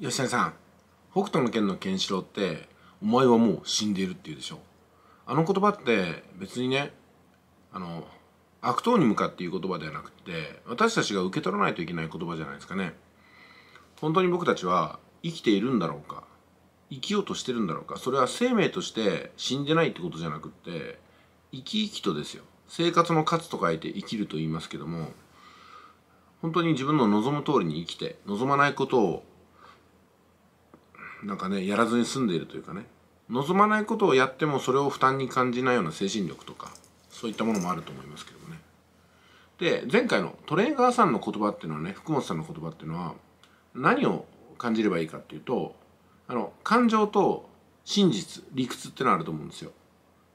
吉谷さん北斗の剣のケンシロウってお前はもう死んでいるって言うでしょあの言葉って別にねあの悪党に向かっていう言葉ではなくて私たちが受け取らないといけない言葉じゃないですかね本当に僕たちは生きているんだろうか生きようとしてるんだろうかそれは生命として死んでないってことじゃなくって生き生きとですよ生活の値と書いて生きると言いますけども本当に自分の望む通りに生きて望まないことをなんかねやらずに済んでいるというかね望まないことをやってもそれを負担に感じないような精神力とかそういったものもあると思いますけどねで前回のトレーガーさんの言葉っていうのはね福本さんの言葉っていうのは何を感じればいいかっていうとあの感情と真実理屈ってのあると思うんですよ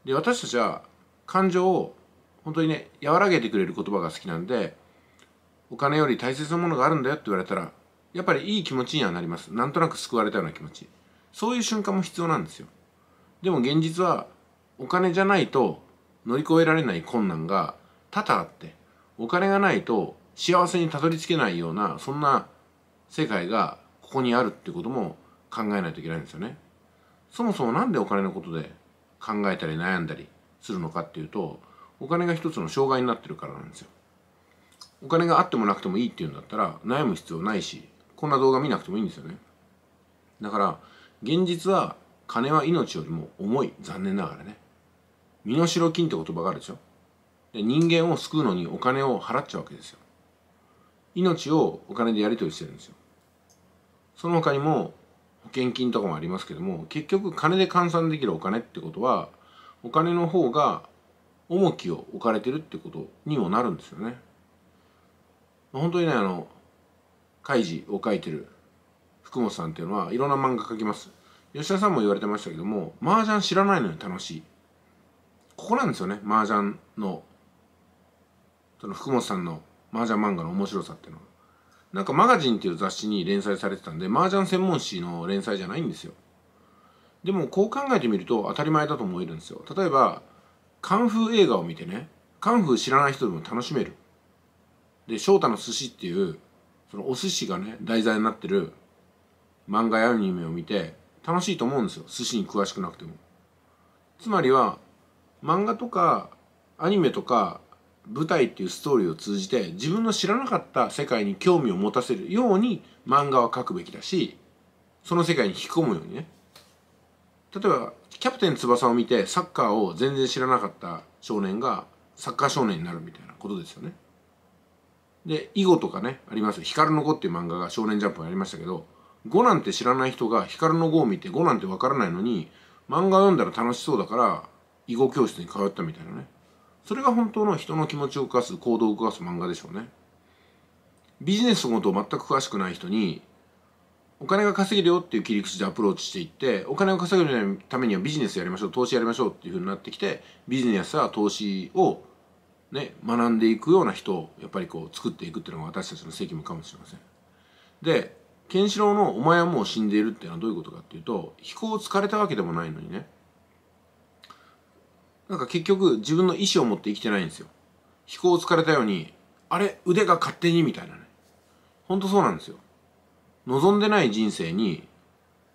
で私たちは感情を本当にね和らげてくれる言葉が好きなんでお金より大切なものがあるんだよって言われたらやっぱりいい気持ちにはなりますなんとなく救われたような気持ちそういう瞬間も必要なんですよでも現実はお金じゃないと乗り越えられない困難が多々あってお金がないと幸せにたどり着けないようなそんな世界がここにあるってことも考えないといけないんですよねそもそも何でお金のことで考えたり悩んだりするのかっていうとお金が一つの障害になってるからなんですよお金があってもなくてもいいっていうんだったら悩む必要ないしこんな動画見なくてもいいんですよねだから現実は金は命よりも重い残念ながらね身代金って言葉があるでしょで人間を救うのにお金を払っちゃうわけですよ命をお金でやり取りしてるんですよその他にも保険金とかもありますけども結局金で換算できるお金ってことはお金の方が重きを置かれてるってことにもなるんですよね本当にねあのイジを書いてる福本さんっていうのはいろんな漫画描きます吉田さんも言われてましたけども麻雀知らないのに楽しいここなんですよね麻雀のその福本さんの麻雀漫画の面白さっていうのはなんかマガジンっていう雑誌に連載されてたんで麻雀専門誌の連載じゃないんですよでもこう考えてみると当たり前だと思えるんですよ例えばカンフー映画を見てねカンフー知らない人でも楽しめるで翔太の寿司っていうそのお寿司がね題材になってる漫画やアニメを見て楽しいと思うんですよ寿司に詳しくなくてもつまりは漫画とかアニメとか舞台っていうストーリーを通じて自分の知らなかった世界に興味を持たせるように漫画は描くべきだしその世界に引き込むようにね例えば「キャプテン翼」を見てサッカーを全然知らなかった少年がサッカー少年になるみたいなことですよねで囲碁とかねあります光の碁っていう漫画が「少年ジャンプ」にありましたけど碁なんて知らない人が光の碁を見て碁なんてわからないのに漫画を読んだら楽しそうだから囲碁教室に通ったみたいなねそれが本当の人の気持ちを動かす行動を動かす漫画でしょうねビジネスのことを全く詳しくない人にお金が稼げるよっていう切り口でアプローチしていってお金を稼ぐためにはビジネスやりましょう投資やりましょうっていうふうになってきてビジネスは投資をね、学んでいくような人をやっぱりこう作っていくっていうのが私たちの責務かもしれません。でケンシロウの「お前はもう死んでいる」っていうのはどういうことかっていうと飛行を疲れたわけでもないのにねなんか結局自分の意思を持って生きてないんですよ。飛行を疲れたようにあれ腕が勝手にみたいなねほんとそうなんですよ。望んでない人生に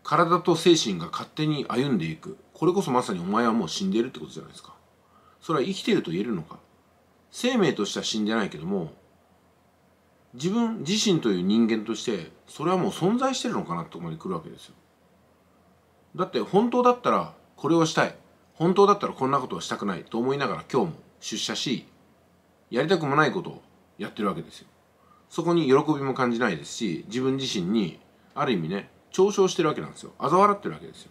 体と精神が勝手に歩んでいくこれこそまさにお前はもう死んでいるってことじゃないですかそれは生きてると言えるのか生命としては死んでないけども自分自身という人間としてそれはもう存在してるのかなとこまで来るわけですよだって本当だったらこれをしたい本当だったらこんなことをしたくないと思いながら今日も出社しやりたくもないことをやってるわけですよそこに喜びも感じないですし自分自身にある意味ね嘲笑してるわけなんですよ嘲笑ってるわけですよ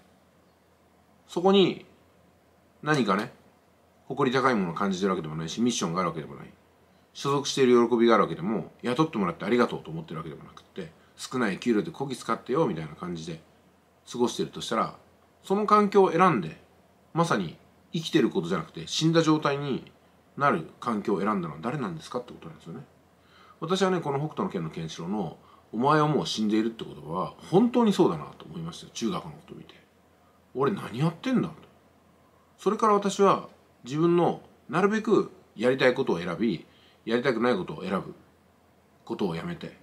そこに何かね誇り高いものを感じてるわけでもないしミッションがあるわけでもない所属している喜びがあるわけでも雇ってもらってありがとうと思ってるわけでもなくて少ない給料でこき使ってよみたいな感じで過ごしてるとしたらその環境を選んでまさに生きてることじゃなくて死んだ状態になる環境を選んだのは誰なんですかってことなんですよね。私はねこの北斗の拳のケンシロウの「お前はもう死んでいる」って言葉は本当にそうだなと思いました中学のこと見て。俺何やってんだと。それから私は自分のなるべくやりたいことを選びやりたくないことを選ぶことをやめて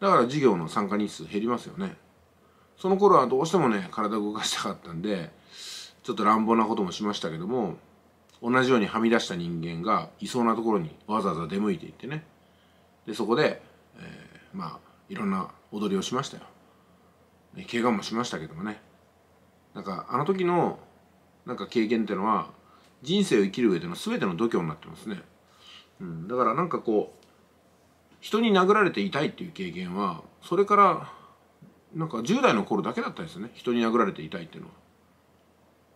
だから授業の参加日数減りますよねその頃はどうしてもね体動かしたかったんでちょっと乱暴なこともしましたけども同じようにはみ出した人間がいそうなところにわざわざ出向いていってねでそこで、えー、まあいろんな踊りをしましたよ怪我もしましたけどもねなんかあの時のなんか経験ってのは人生を生きる上での全ての度胸になってますね、うん、だからなんかこう人に殴られて痛いっていう経験はそれからなんか10代の頃だけだったんですよね人に殴られて痛いっていうのは。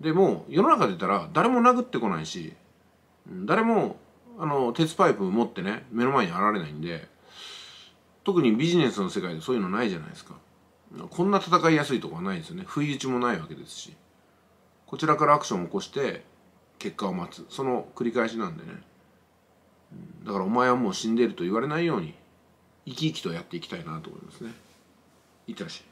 でも世の中出たら誰も殴ってこないし誰もあの鉄パイプ持ってね目の前に現れないんで特にビジネスの世界でそういうのないじゃないですかこんな戦いやすいとこはないですよね不意打ちもないわけですしこちらからアクションを起こして結果を待つその繰り返しなんでねだからお前はもう死んでると言われないように生き生きとやっていきたいなと思いますねいってらっしゃい